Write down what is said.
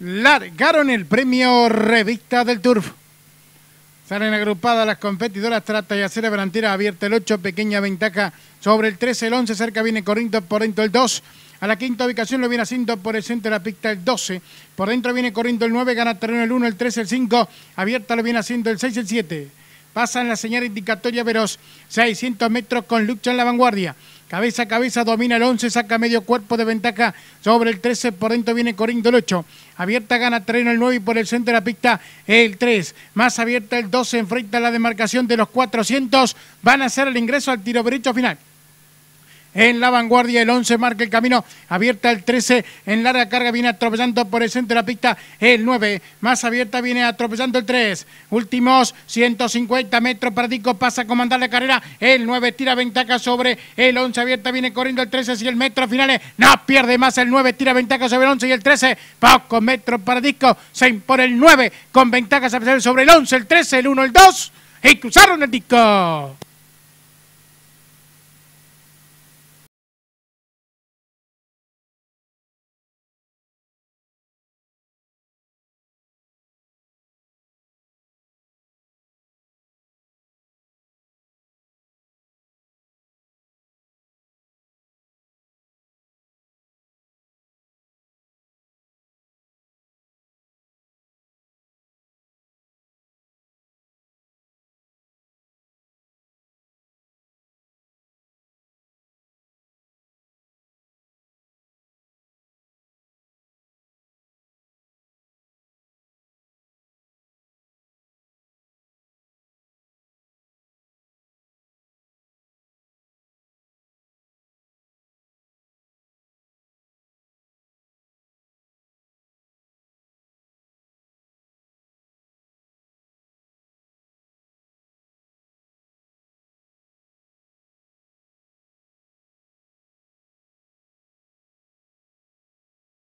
largaron el premio Revista del Turf. Salen agrupadas las competidoras Trata y Acera Brantera, abierta el 8, pequeña ventaja sobre el 13, el 11, cerca viene corriendo por dentro el 2. A la quinta ubicación lo viene haciendo por el centro de la pista el 12. Por dentro viene corriendo el 9, gana terreno el 1, el 3, el 5. Abierta lo viene haciendo el 6, el 7. Pasan la señal indicatoria veros 600 metros con lucha en la vanguardia. Cabeza a cabeza domina el 11, saca medio cuerpo de ventaja sobre el 13. Por dentro viene Corinto el 8. Abierta gana terreno el 9 y por el centro de la pista el 3. Más abierta el 12, enfrenta la demarcación de los 400. Van a hacer el ingreso al tiro derecho final en la vanguardia. El 11 marca el camino. Abierta el 13 en larga carga. Viene atropellando por el centro de la pista el 9. Más abierta viene atropellando el 3. Últimos 150 metros para Dico. Pasa a comandar la carrera. El 9 tira ventaja sobre el 11. Abierta viene corriendo el 13. Si el metro finales no pierde más el 9. Tira ventaja sobre el 11 y el 13. Pocos metros para disco, Se impone el 9 con ventaja sobre el 11, el 13, el 1, el 2. Y cruzaron el disco.